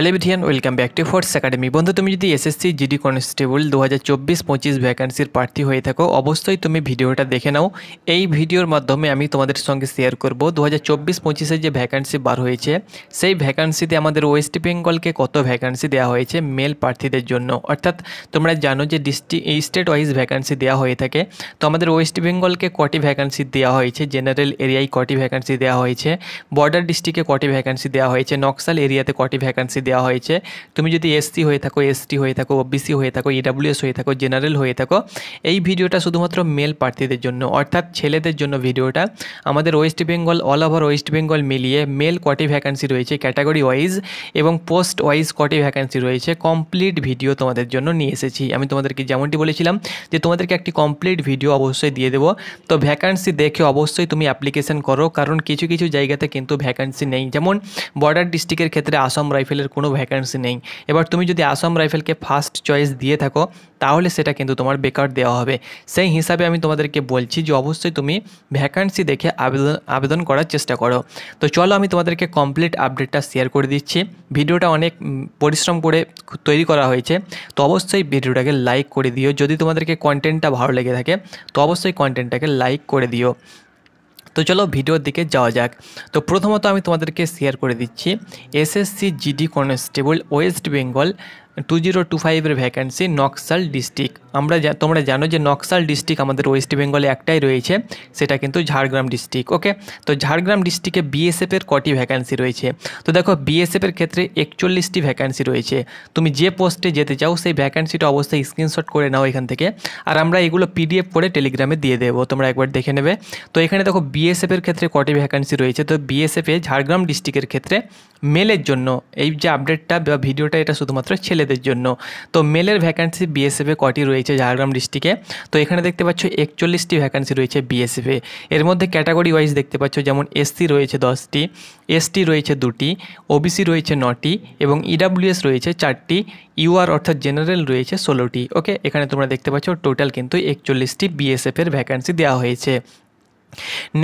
hello বিথিয়ান welcome back to Force Academy বন্ধু তুমি যদি এসএসসি জিডি কনস্টেবল দু হাজার চব্বিশ পঁচিশ ভ্যাকান্সির প্রার্থী হয়ে থাকো অবশ্যই তুমি ভিডিওটা দেখে নাও এই ভিডিওর মাধ্যমে আমি তোমাদের সঙ্গে শেয়ার করব দু হাজার চব্বিশ পঁচিশে যে ভ্যাকান্সি বার হয়েছে সেই ভ্যাকান্সিতে আমাদের ওয়েস্ট বেঙ্গলকে কত ভ্যাকান্সি দেওয়া হয়েছে মেল প্রার্থীদের জন্য অর্থাৎ তোমরা জানো যে ডিস্ট্রিক্ট স্টেট ওয়াইজ ভ্যাকান্সি দেওয়া হয়ে থাকে তো আমাদের ওয়েস্ট বেঙ্গলকে কটি ভ্যাকান্সি দেওয়া হয়েছে জেনারেল এরিয়ায় কটি ভ্যাকান্সি দেওয়া হয়েছে বর্ডার ডিস্ট্রিক্টে কটি ভ্যাকান্সি দেওয়া হয়েছে নকশাল এরিয়াতে কটি ভ্যাকান্সি দেওয়া হয়েছে তুমি যদি এসসি হয়ে থাকো এসটি হয়ে থাকো ওবিসি হয়ে থাকো ইডাব্লিউএস e হয়ে থাকো জেনারেল হয়ে থাকো এই ভিডিওটা শুধুমাত্র মেল প্রার্থীদের জন্য অর্থাৎ ছেলেদের জন্য ভিডিওটা আমাদের ওয়েস্ট বেঙ্গল অল ওভার ওয়েস্ট বেঙ্গল মিলিয়ে মেল কটি ভ্যাকান্সি রয়েছে ক্যাটাগরি ওয়াইজ এবং পোস্ট ওয়াইজ কটি ভ্যাকান্সি রয়েছে কমপ্লিট ভিডিও তোমাদের জন্য নিয়ে এসেছি আমি তোমাদেরকে যেমনটি বলেছিলাম যে তোমাদেরকে একটি কমপ্লিট ভিডিও অবশ্যই দিয়ে দেবো তো ভ্যাকান্সি দেখে অবশ্যই তুমি অ্যাপ্লিকেশন করো কারণ কিছু কিছু জায়গাতে কিন্তু ভ্যাকান্সি নেই যেমন বর্ডার ডিস্ট্রিক্টের ক্ষেত্রে আসাম রাইফেলের কোনো ভ্যাকান্সি নেই এবার তুমি যদি আসাম রাইফেলকে ফার্স্ট চয়েস দিয়ে থাকো তাহলে সেটা কিন্তু তোমার বেকার দেওয়া হবে সেই হিসাবে আমি তোমাদেরকে বলছি যে অবশ্যই তুমি ভ্যাকান্সি দেখে আবেদন আবেদন করার চেষ্টা করো তো চলো আমি তোমাদেরকে কমপ্লিট আপডেটটা শেয়ার করে দিচ্ছি ভিডিওটা অনেক পরিশ্রম করে তৈরি করা হয়েছে তো অবশ্যই ভিডিওটাকে লাইক করে দিও যদি তোমাদেরকে কন্টেন্টটা ভালো লেগে থাকে তো অবশ্যই কন্টেন্টটাকে লাইক করে দিও তো চলো ভিডিওর দিকে যাওয়া যাক তো প্রথমত আমি তোমাদেরকে শেয়ার করে দিচ্ছি SSC GD constable West Bengal two zero two ফাইভের ভ্যাকান্সি নকশাল ডিস্ট্রিক্ট আমরা তোমরা জানো যে নকশাল ডিস্ট্রিক্ট আমাদের ওয়েস্ট বেঙ্গলে একটাই রয়েছে সেটা কিন্তু ঝাড়গ্রাম ডিস্ট্রিক্ট ওকে তো ঝাড়গ্রাম ডিস্ট্রিক্টে বিএসএফের কটি ভ্যাকেন্সি রয়েছে তো দেখো বিএসএফের ক্ষেত্রে একচল্লিশটি ভ্যাকান্সি রয়েছে তুমি যে পোস্টে যেতে চাও সেই ভ্যাকেন্সিটা অবশ্যই স্ক্রিনশট করে নাও এখান থেকে আর আমরা এগুলো পিডিএফ করে টেলিগ্রামে দিয়ে দেবো তোমরা একবার দেখে নেবে তো এখানে দেখো বিএসএফের ক্ষেত্রে কটি ভ্যাকেন্সি রয়েছে তো বিএসএফে ঝাড়গ্রাম ডিস্ট্রিক্টের ক্ষেত্রে মেলের জন্য এই যে আপডেটটা বা ভিডিওটা এটা শুধুমাত্র ছেলে ছেলেদের জন্য তো মেলের ভ্যাকান্সি বিএসএফে কটি রয়েছে ঝাড়গ্রাম ডিস্ট্রিক্টে তো এখানে দেখতে পাচ্ছ একচল্লিশটি ভ্যাকান্সি রয়েছে বিএসএফে এর মধ্যে ক্যাটাগরি ওয়াইজ দেখতে পাচ্ছ যেমন এসসি রয়েছে দশটি এসটি রয়েছে দুটি ওবিসি রয়েছে নটি এবং ইডাব্লিউএস e রয়েছে চারটি ইউআর অর্থাৎ জেনারেল রয়েছে ষোলোটি ওকে এখানে তোমরা দেখতে পাচ্ছ টোটাল কিন্তু একচল্লিশটি বিএসএফের ভ্যাকান্সি দেওয়া হয়েছে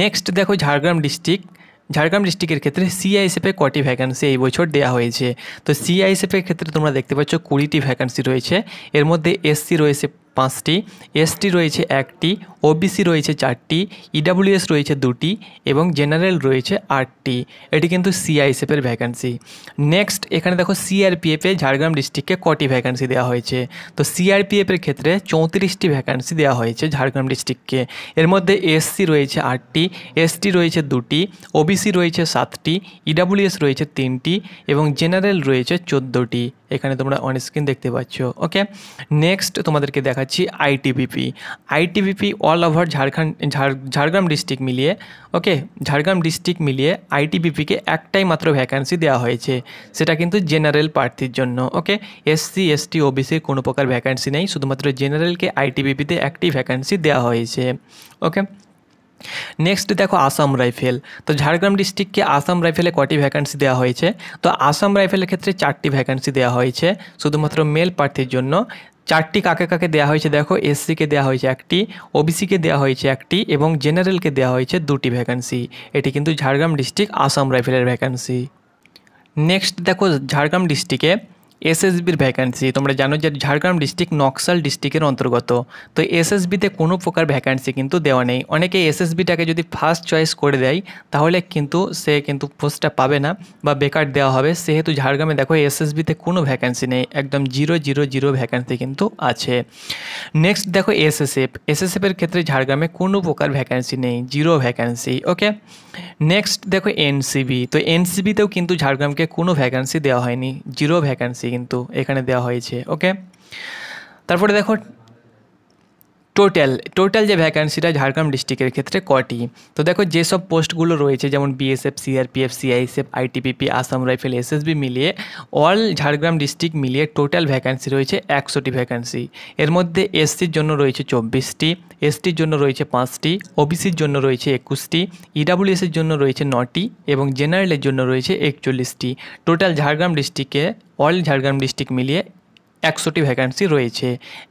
নেক্সট দেখো ঝাড়গ্রাম ডিস্ট্রিক্ট ঝাড়গ্রাম ডিস্ট্রিক্টের ক্ষেত্রে সিআইএসএফে কটি ভ্যাকান্সি এই বছর দেওয়া হয়েছে তো সিআইএসএফের ক্ষেত্রে তোমরা দেখতে পাচ্ছ কুড়িটি ভ্যাকান্সি রয়েছে এর মধ্যে এসসি রয়েছে পাঁচটি এসটি রয়েছে একটি ওবিসি রয়েছে চারটি ইডাব্লিউএস e রয়েছে দুটি এবং জেনারেল রয়েছে আটটি এটি কিন্তু সিআইএসএফের ভ্যাকান্সি নেক্সট এখানে দেখো সিআরপিএফে ঝাড়গ্রাম ডিস্ট্রিক্টকে কটি ভ্যাকান্সি দেওয়া হয়েছে তো সিআরপিএফের ক্ষেত্রে চৌত্রিশটি ভ্যাকান্সি দেওয়া হয়েছে ঝাড়গ্রাম ডিস্ট্রিক্টকে এর মধ্যে এসসি রয়েছে আটটি এসটি রয়েছে দুটি ওবিসি রয়েছে সাতটি ইডাব্লিউএস e রয়েছে তিনটি এবং জেনারেল রয়েছে চোদ্দোটি এখানে তোমরা অন স্ক্রিন দেখতে পাচ্ছ ওকে নেক্সট তোমাদেরকে দেখাচ্ছি ITBP ITBP all over Jharkhand Jhargram district মিলিয়ে ওকে ঝাড়গ্রাম ডিস্ট্রিক্ট মিলিয়ে আইটিবিপিকে একটাই মাত্র ভ্যাকান্সি দেওয়া হয়েছে সেটা কিন্তু জেনারেল প্রার্থীর জন্য ওকে এসসি এসটি ওবিসির কোনো প্রকার ভ্যাকান্সি নেই শুধুমাত্র জেনারেলকে আইটিবিপিতে একটি ভ্যাকান্সি দেওয়া হয়েছে ওকে নেক্সট দেখো আসাম রাইফেল তো ঝাড়গ্রাম ডিস্ট্রিক্টকে আসাম রাইফেলে কটি ভ্যাকান্সি দেওয়া হয়েছে তো আসাম রাইফেলের ক্ষেত্রে চারটি ভ্যাকান্সি দেওয়া হয়েছে শুধুমাত্র মেল প্রার্থীর জন্য চারটি কাকে কাকে দেওয়া হয়েছে দেখো এসসিকে দেওয়া হয়েছে একটি ওবিসিকে দেওয়া হয়েছে একটি এবং জেনারেলকে দেওয়া হয়েছে দুটি ভ্যাকান্সি এটি কিন্তু ঝাড়গ্রাম ডিস্ট্রিক্ট আসাম রাইফেলের ভ্যাকান্সি নেক্সট দেখো ঝাড়গ্রাম ডিস্ট্রিক্টে এসএসবির ভ্যাকান্সি তোমরা জানো যে ঝাড়গ্রাম ডিস্ট্রিক্ট নকশাল ডিস্ট্রিক্টের অন্তর্গত তো এসএসবিতে কোনো প্রকার ভ্যাকান্সি কিন্তু দেওয়া নেই অনেকে এসএসবিটাকে যদি ফার্স্ট চয়েস করে দেয় তাহলে কিন্তু সে কিন্তু পোস্টটা পাবে না বা বেকার দেওয়া হবে সেহেতু ঝাড়গ্রামে দেখো এসএসবিতে কোনো ভ্যাকান্সি নেই একদম জিরো জিরো জিরো ভ্যাকান্সি কিন্তু আছে নেক্সট দেখো এসএসএফ এসএসএফের ক্ষেত্রে ঝাড়গ্রামে কোনো প্রকার ভ্যাকান্সি নেই জিরো ভ্যাকান্সি ওকে নেক্সট দেখো এনসিবি তো এনসিবিতেও কিন্তু ঝাড়গ্রামকে কোনো ভ্যাকান্সি দেওয়া হয়নি জিরো ভ্যাকান্সি কিন্তু এখানে দেওয়া হয়েছে ওকে তারপরে দেখো টোটাল টোটাল যে ভ্যাকান্সিটা ঝাড়গ্রাম ডিস্ট্রিক্টের ক্ষেত্রে কটি তো দেখো যেসব পোস্টগুলো রয়েছে যেমন BSF CRPF CISF ITBP Assam rifle SSB মিলিয়ে অল ঝাড়গ্রাম ডিস্ট্রিক্ট মিলিয়ে টোটাল ভ্যাকান্সি রয়েছে একশোটি ভ্যাকান্সি এর মধ্যে এসসির জন্য রয়েছে চব্বিশটি এসটির জন্য রয়েছে পাঁচটি ওবিসির জন্য রয়েছে একুশটি ইডাব্লিউএসের e জন্য রয়েছে নটি এবং জেনারেলের জন্য রয়েছে একচল্লিশটি টোটাল ঝাড়গ্রাম ডিস্ট্রিক্টে অল ঝাড়গ্রাম ডিস্ট্রিক্ট মিলিয়ে একশোটি ভ্যাকান্সি রয়েছে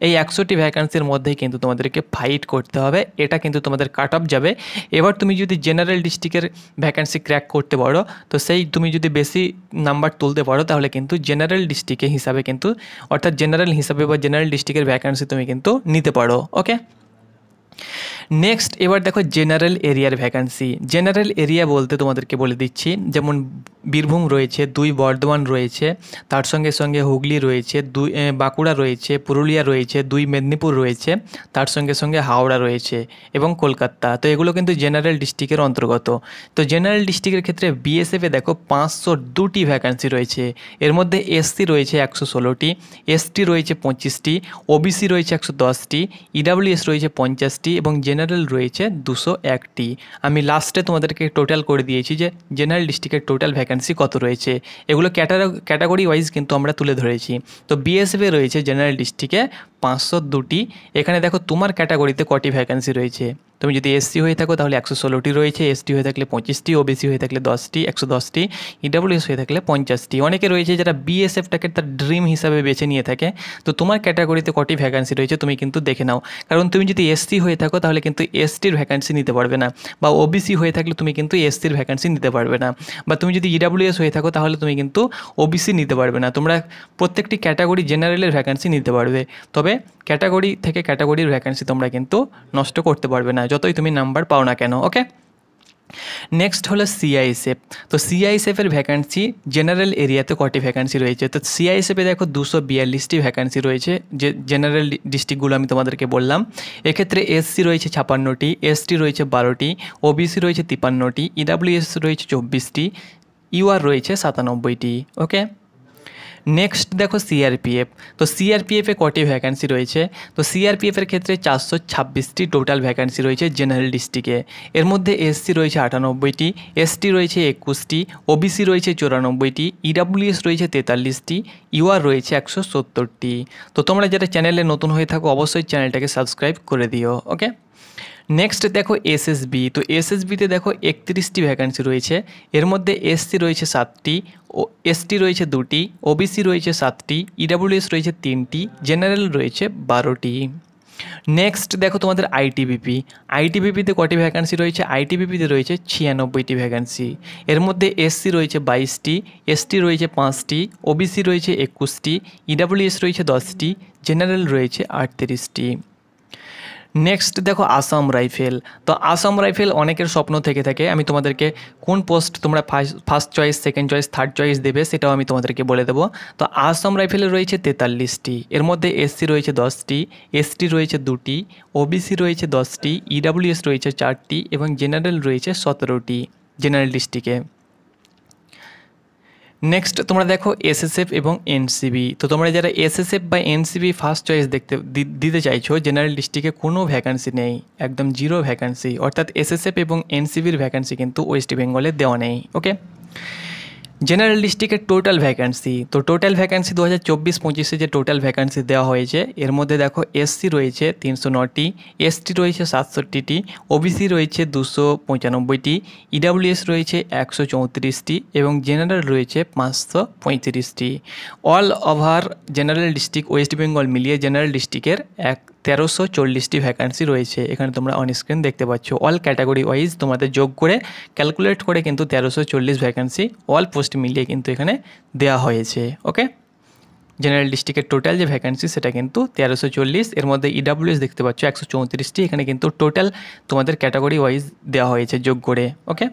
এই একশোটি ভ্যাকান্সির মধ্যে কিন্তু তোমাদেরকে ফাইট করতে হবে এটা কিন্তু তোমাদের কাট অফ যাবে এবার তুমি যদি জেনারেল ডিস্ট্রিক্টের ভ্যাকান্সি ক্র্যাক করতে পারো তো সেই তুমি যদি বেশি নাম্বার তুলতে পারো তাহলে কিন্তু জেনারেল ডিস্ট্রিক্টের হিসাবে কিন্তু অর্থাৎ জেনারেল হিসাবে বা জেনারেল ডিস্ট্রিক্টের ভ্যাকান্সি তুমি কিন্তু নিতে পারো ওকে নেক্সট এবার দেখো জেনারেল এরিয়ার ভ্যাকান্সি জেনারেল এরিয়া বলতে তোমাদেরকে বলে দিচ্ছি যেমন বীরভূম রয়েছে দুই বর্ধমান রয়েছে তার সঙ্গে সঙ্গে হুগলি রয়েছে দুই বাঁকুড়া রয়েছে পুরুলিয়া রয়েছে দুই মেদিনীপুর রয়েছে তার সঙ্গে সঙ্গে হাওড়া রয়েছে এবং কলকাতা তো এগুলো কিন্তু জেনারেল ডিস্ট্রিক্টের অন্তর্গত তো জেনারেল ডিস্ট্রিক্টের ক্ষেত্রে বিএসএফে দেখো পাঁচশো দুটি ভ্যাকান্সি রয়েছে এর মধ্যে এসসি রয়েছে একশো ষোলোটি এসটি রয়েছে পঁচিশটি ওবিসি রয়েছে একশো দশটি ইডাব্লিউএস e রয়েছে পঞ্চাশটি এবং জেনারেল রয়েছে দুশো একটি আমি লাস্টে তোমাদেরকে টোটাল করে দিয়েছি যে জেনারেল ডিস্ট্রিক্টের টোটাল ভ্যাকান্সি কত রয়েছে এগুলো ক্যাটাগরি ওয়াইজ কিন্তু আমরা তুলে ধরেছি তো বিএসএফে রয়েছে জেনারেল ডিস্ট্রিক্টে পাঁচশো দুটি এখানে দেখো তোমার ক্যাটাগরিতে কটি ভ্যাকেন্সি রয়েছে তুমি যদি এসসি হয়ে থাকো তাহলে একশো ষোলোটি রয়েছে এসটি হয়ে থাকলে পঁচিশটি ওবিসি হয়ে থাকলে দশটি একশো দশটি ইডাব্লিউএস e হয়ে থাকলে পঞ্চাশটি অনেকে রয়েছে যারা বিএসএফটাকে তার ড্রিম হিসাবে বেছে নিয়ে থাকে তো তোমার ক্যাটাগরিতে কটি ভ্যাকান্সি রয়েছে তুমি কিন্তু দেখে নাও কারণ তুমি যদি এসসি হয়ে থাকো তাহলে কিন্তু এসটির ভ্যাকান্সি নিতে পারবে না বা ওবিসি হয়ে থাকলে তুমি কিন্তু এসসির ভ্যাকান্সি নিতে পারবে না বা তুমি যদি ইডাব্লিউএস e হয়ে থাকো তাহলে তুমি কিন্তু ওবিসি নিতে পারবে না তোমরা প্রত্যেকটি ক্যাটাগরি জেনারেলের ভ্যাকান্সি নিতে পারবে তবে মাধ্যমে ক্যাটাগরি থেকে ক্যাটাগরির ভ্যাকেন্সি তোমরা কিন্তু নষ্ট করতে পারবে না যতই তুমি নাম্বার পাও না কেন ওকে নেক্সট হলো সিআইএসএফ তো সিআইএসএফের ভ্যাকান্সি জেনারেল এরিয়াতে কটি ভ্যাকান্সি রয়েছে তো সিআইএসএফে দেখো দুশো বিয়াল্লিশটি ভ্যাকান্সি রয়েছে যে জেনারেল ডিস্ট্রিক্টগুলো আমি তোমাদেরকে বললাম এক্ষেত্রে এসসি রয়েছে ছাপান্নটি এসটি রয়েছে বারোটি ওবিসি রয়েছে তিপান্নটি ইডাব্লিউএস e রয়েছে চব্বিশটি ইউআর রয়েছে সাতানব্বইটি ওকে নেক্সট দেখো সিআরপিএফ তো সিআরপিএফে কটি ভ্যাকান্সি রয়েছে তো সিআরপিএফের ক্ষেত্রে চারশো ছাব্বিশটি টোটাল ভ্যাকান্সি রয়েছে জেনারেল ডিস্ট্রিক্টে এর মধ্যে এসসি রয়েছে আটানব্বইটি এসটি রয়েছে একুশটি ওবিসি রয়েছে চৌরানব্বইটি ইডাব্লিউএস e রয়েছে তেতাল্লিশটি ইউআর রয়েছে একশো সত্তরটি তো তোমরা যারা চ্যানেলে নতুন হয়ে থাকো অবশ্যই চ্যানেলটাকে সাবস্ক্রাইব করে দিও ওকে নেক্সট দেখো এসএসবি তো এসএসবিতে দেখো একত্রিশটি ভ্যাকান্সি রয়েছে এর মধ্যে এসসি রয়েছে সাতটি ও এসটি রয়েছে দুটি ওবিসি রয়েছে সাতটি ইডাব্লিউএস e রয়েছে তিনটি জেনারেল রয়েছে বারোটি নেক্সট দেখো তোমাদের আইটিবিপি আইটিবিপিতে কটি ভ্যাকান্সি রয়েছে আইটিবিপিতে রয়েছে ছিয়ানব্বইটি ভ্যাকান্সি এর মধ্যে এসসি রয়েছে বাইশটি এসটি রয়েছে পাঁচটি ওবিসি রয়েছে একুশটি ইডাব্লিউএস e রয়েছে দশটি জেনারেল রয়েছে আটত্রিশটি নেক্সট দেখো আসাম রাইফেল তো আসাম রাইফেল অনেকের স্বপ্ন থেকে থাকে আমি তোমাদেরকে কোন পোস্ট তোমরা first first choice second choice third choice দেবে সেটাও আমি তোমাদেরকে বলে দেবো তো আসাম রাইফেলে রয়েছে তেতাল্লিশটি এর মধ্যে এসসি রয়েছে দশটি এসটি রয়েছে দুটি ওবিসি রয়েছে দশটি ইডাব্লিউএস e রয়েছে চারটি এবং জেনারেল রয়েছে সতেরোটি জেনারেল ডিস্ট্রিক্টে নেক্সট তোমরা দেখো এসএসএফ এবং এনসিবি তো তোমরা যারা এসএসএফ বা এনসিবি ফার্স্ট চয়েস দেখতে দিতে চাইছো জেনারেল ডিস্ট্রিক্টে কোনো ভ্যাকান্সি নেই একদম জিরো ভ্যাকান্সি অর্থাৎ এসএসএফ এবং এনসিবির ভ্যাকান্সি কিন্তু ওয়েস্ট বেঙ্গলে দেওয়া নেই ওকে জেনারেল ডিস্ট্রিক্টের টোটাল ভ্যাকান্সি তো টোটাল ভ্যাকান্সি দু হাজার চব্বিশ পঁচিশে যে টোটাল ভ্যাকান্সি দেওয়া হয়েছে এর মধ্যে দেখো এসসি রয়েছে তিনশো নটি এসটি রয়েছে সাতষট্টিটি ওবিসি রয়েছে দুশো পঁচানব্বইটি ইডাব্লিউএস e রয়েছে একশো চৌত্রিশটি এবং জেনারেল রয়েছে পাঁচশো পঁয়ত্রিশটি all over general district West Bengal মিলিয়ে জেনারেল ডিস্ট্রিক্টের এক তেরোশো চল্লিশটি ভ্যাকান্সি রয়েছে এখানে তোমরা অন স্ক্রিন দেখতে পাচ্ছ অল ক্যাটাগরি ওয়াইজ তোমাদের যোগ করে ক্যালকুলেট করে কিন্তু তেরোশো চল্লিশ ভ্যাকান্সি অল পোস্ট মিলিয়ে কিন্তু এখানে দেওয়া হয়েছে ওকে জেনারেল ডিস্ট্রিক্টের টোটাল যে ভ্যাকান্সি সেটা কিন্তু তেরোশো চল্লিশ এর মধ্যে ইডাব্লিউএস e দেখতে পাচ্ছ একশো চৌত্রিশটি এখানে কিন্তু টোটাল তোমাদের ক্যাটাগরি ওয়াইজ দেওয়া হয়েছে যোগ করে ওকে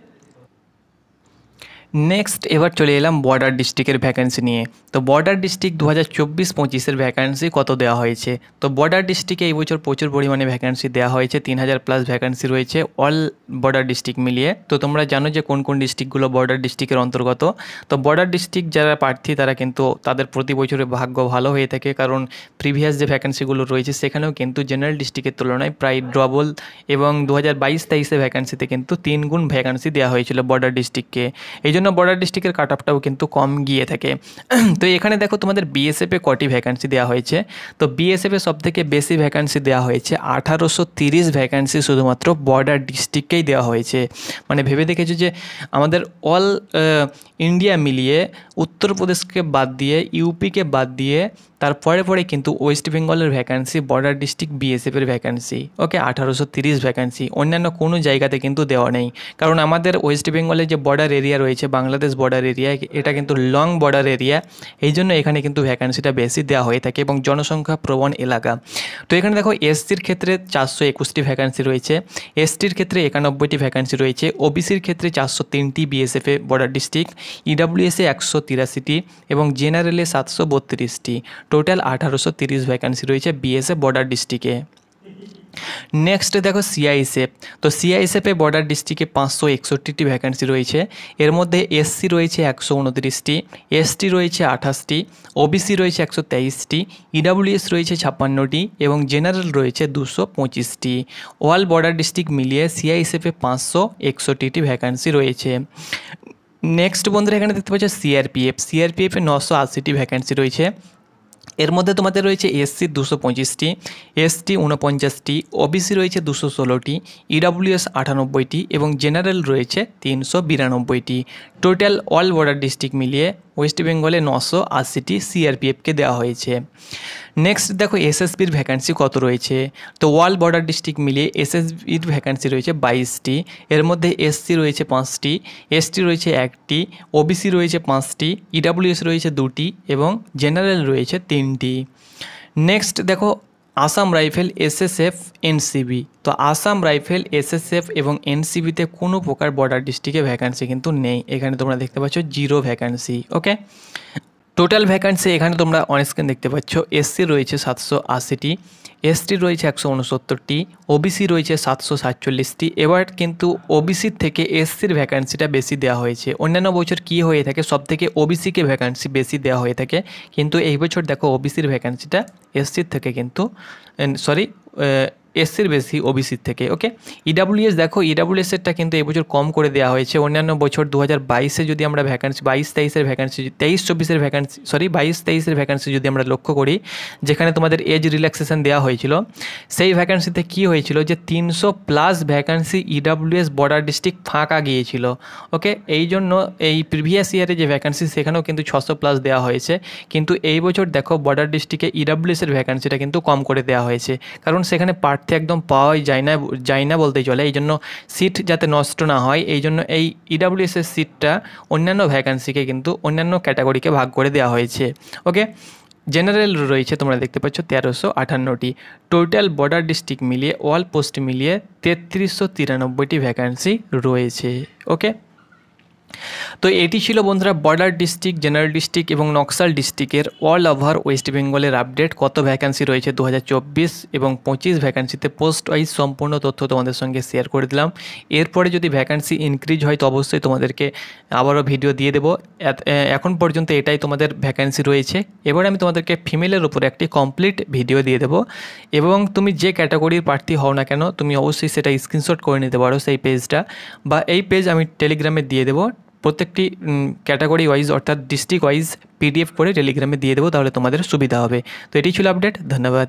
নেক্সট এবার চলে এলাম বর্ডার ডিস্ট্রিক্টের ভ্যাকেন্সি নিয়ে তো বর্ডার ডিস্ট্রিক্ট দু হাজার চব্বিশ পঁচিশের ভ্যাকেন্সি কত দেওয়া হয়েছে তো বর্ডার ডিস্ট্রিক্টে এই বছর প্রচুর পরিমাণে ভ্যাকেন্সি দেওয়া হয়েছে তিন হাজার প্লাস ভ্যাকেন্সি রয়েছে অল বর্ডার ডিস্ট্রিক্ট মিলিয়ে তো তোমরা জানো যে কোন কোন ডিস্ট্রিক্টগুলো বর্ডার ডিস্ট্রিক্টের অন্তর্গত তো বর্ডার ডিস্ট্রিক্ট যারা প্রার্থী তারা কিন্তু তাদের প্রতি বছরে ভাগ্য ভালো হয়ে থাকে কারণ প্রিভিয়াস যে ভ্যাকেন্সিগুলো রয়েছে সেখানেও কিন্তু জেনারেল ডিস্ট্রিক্টের তুলনায় প্রায় ডবল এবং দু হাজার বাইশ তেইশে ভ্যাকেন্সিতে কিন্তু তিন গুণ ভ্যাকেন্সি দেওয়া হয়েছিল বর্ডার ডিস্ট্রিক্টকে এই জন্য বর্ডার ডিস্ট্রিক্টের কাট অফটাও কিন্তু কম গিয়ে থাকে তো এখানে দেখো তোমাদের বিএসএফে কটি ভ্যাকান্সি দেওয়া হয়েছে তো বিএসএফে সব থেকে বেশি ভ্যাকান্সি দেওয়া হয়েছে আঠারোশো তিরিশ ভ্যাকান্সি শুধুমাত্র বর্ডার ডিস্ট্রিক্টকেই দেওয়া হয়েছে মানে ভেবে দেখেছো যে আমাদের অল ইন্ডিয়া মিলিয়ে উত্তরপ্রদেশকে বাদ দিয়ে ইউপিকে বাদ দিয়ে তার পরে পরে কিন্তু ওয়েস্ট বেঙ্গলের ভ্যাকান্সি বর্ডার ডিস্ট্রিক্ট বিএসএফের ভ্যাকান্সি ওকে আঠারোশো তিরিশ ভ্যাকান্সি অন্যান্য কোনো জায়গাতে কিন্তু দেওয়া নেই কারণ আমাদের ওয়েস্ট বেঙ্গলের যে বর্ডার এরিয়া রয়েছে বাংলাদেশ বর্ডার এরিয়া এটা কিন্তু লং বর্ডার এরিয়া এই জন্য এখানে কিন্তু ভ্যাকান্সিটা বেশি দেওয়া হয়ে থাকে এবং জনসংখ্যা প্রবণ এলাকা তো এখানে দেখো এসসির ক্ষেত্রে চারশো একুশটি ভ্যাকান্সি রয়েছে এসটির ক্ষেত্রে একানব্বইটি ভ্যাকান্সি রয়েছে ওবিসির ক্ষেত্রে চারশো তিনটি বিএসএফে বর্ডার ডিস্ট্রিক্ট ইডাব্লিউএসএ একশো তিরাশিটি এবং জেনারেলে সাতশো বত্রিশটি টোটাল আঠারোশো তিরিশ ভ্যাকান্সি রয়েছে বিএসএ বর্ডার ডিস্ট্রিক্টে নেক্সট দেখো সিআইএসএফ তো সিআইএসএফে বর্ডার ডিস্ট্রিক্টে পাঁচশো একষট্টিটি ভ্যাকান্সি রয়েছে এর মধ্যে এসসি রয়েছে একশো উনত্রিশটি এসটি রয়েছে আঠাশটি ওবিসি রয়েছে একশো তেইশটি ইডাব্লিউএস e রয়েছে ছাপ্পান্নটি এবং জেনারেল রয়েছে দুশো পঁচিশটি ওয়াল বর্ডার ডিস্ট্রিক্ট মিলিয়ে সিআইএসএফে পাঁচশো একষট্টিটি ভ্যাকান্সি রয়েছে নেক্সট বন্ধুরা এখানে দেখতে পাচ্ছ সিআরপিএফ সিআরপিএফে নশো আশিটি ভ্যাকান্সি রয়েছে এর মধ্যে তোমাদের রয়েছে এসসি দুশো পঁচিশটি এসটি উনপঞ্চাশটি ওবিসি রয়েছে দুশো ষোলোটি ইডাব্লিউএস আটানব্বইটি এবং জেনারেল রয়েছে তিনশো বিরানব্বইটি টোটাল অল বর্ডার ডিস্ট্রিক্ট মিলিয়ে ওয়েস্ট বেঙ্গলে নশো আশিটি সিআরপিএফকে দেওয়া হয়েছে নেক্সট দেখো এসএসবির ভ্যাকান্সি কত রয়েছে তো ওয়ার্ল্ড বর্ডার ডিস্ট্রিক্ট মিলিয়ে এসএসবির ভ্যাকান্সি রয়েছে বাইশটি এর মধ্যে এসসি রয়েছে পাঁচটি এসটি রয়েছে একটি ওবিসি রয়েছে পাঁচটি ইডাব্লিউএস e রয়েছে দুটি এবং জেনারেল রয়েছে তিনটি নেক্সট দেখো আসাম রাইফেল এসএসএফ এনসিবি তো আসাম রাইফেল এসএসএফ এবং এনসিবিতে কোনো প্রকার বর্ডার ডিস্ট্রিক্টে ভ্যাকান্সি কিন্তু নেই এখানে তোমরা দেখতে পাচ্ছ zero vacancy okay total vacancy এখানে তোমরা অনেক স্ক্রিন দেখতে পাচ্ছ এসসি রয়েছে সাতশো আশিটি এসটি রয়েছে একশো উনসত্তরটি ওবিসি রয়েছে সাতশো সাতচল্লিশটি এবার কিন্তু ওবিসির থেকে এসসির ভ্যাকান্সিটা বেশি দেওয়া হয়েছে অন্যান্য বছর কি হয়ে থাকে সব থেকে ওবিসিকে ভ্যাকান্সি বেশি দেওয়া হয়ে থাকে কিন্তু এই বছর দেখো ওবিসির ভ্যাকান্সিটা এসসির থেকে কিন্তু সরি এসসির বেশি ওবিসির থেকে ওকে ইডাব্লিউএস e দেখো ইডাব্লিউএসেরটা e কিন্তু এবছর কম করে দেওয়া হয়েছে অন্যান্য বছর দু হাজার বাইশে যদি আমরা ভ্যাকান্সি বাইশ তেইশের ভ্যাকান্সি তেইশ চব্বিশের ভ্যাকান্সি সরি বাইশ তেইশের ভ্যাকান্সি যদি আমরা লক্ষ্য করি যেখানে তোমাদের এজ রিল্যাক্সেশন দেওয়া হয়েছিল সেই ভ্যাকান্সিতে কি হয়েছিল যে তিনশো plus vacancy EWS border district ফাঁকা গিয়েছিল ওকে এই জন্য এই প্রিভিয়াস ইয়ারে যে ভ্যাকান্সি সেখানেও কিন্তু ছশো প্লাস দেওয়া হয়েছে কিন্তু এই বছর দেখো বর্ডার ডিস্ট্রিক্টে ইডাব্লিউএসের ভ্যাকান্সিটা কিন্তু কম করে দেওয়া হয়েছে কারণ সেখানে পার্ট প্রার্থী একদম পাওয়াই যায় না যায় না বলতেই চলে এই জন্য সিট যাতে নষ্ট না হয় এই জন্য এই ইডাব্লিউএসের e সিটটা অন্যান্য ভ্যাকান্সিকে কিন্তু অন্যান্য ক্যাটাগরিকে ভাগ করে দেওয়া হয়েছে ওকে জেনারেল রয়েছে তোমরা দেখতে পাচ্ছ তেরোশো আটান্নটি টোটাল বর্ডার ডিস্ট্রিক্ট মিলিয়ে অল পোস্ট মিলিয়ে তেত্রিশশো তিরানব্বইটি ভ্যাকান্সি রয়েছে ওকে তো এটি ছিল বন্ধুরা বর্ডার ডিস্ট্রিক্ট জেনারেল ডিস্ট্রিক্ট এবং নকশাল ডিস্ট্রিক্টের অল ওভার ওয়েস্ট বেঙ্গলের আপডেট কত ভ্যাকান্সি রয়েছে দু এবং পঁচিশ ভ্যাকান্সিতে পোস্ট ওয়াইজ সম্পূর্ণ তথ্য তোমাদের সঙ্গে শেয়ার করে দিলাম এরপরে যদি ভ্যাকান্সি ইনক্রিজ হয় তো অবশ্যই তোমাদেরকে আবারও ভিডিও দিয়ে দেবো এখন পর্যন্ত এটাই তোমাদের ভ্যাকান্সি রয়েছে এবার আমি তোমাদেরকে ফিমেলের উপর একটি কমপ্লিট ভিডিও দিয়ে দেবো এবং তুমি যে ক্যাটাগরির প্রার্থী হও না কেন তুমি অবশ্যই সেটা স্ক্রিনশট করে নিতে পারো সেই পেজটা বা এই পেজ আমি টেলিগ্রামে দিয়ে দেবো প্রত্যেকটি ক্যাটাগরি ওয়াইজ অর্থাৎ ডিস্ট্রিক্ট ওয়াইজ পিডিএফ করে টেলিগ্রামে দিয়ে দেবো তাহলে তোমাদের সুবিধা হবে তো এটি ছিল আপডেট ধন্যবাদ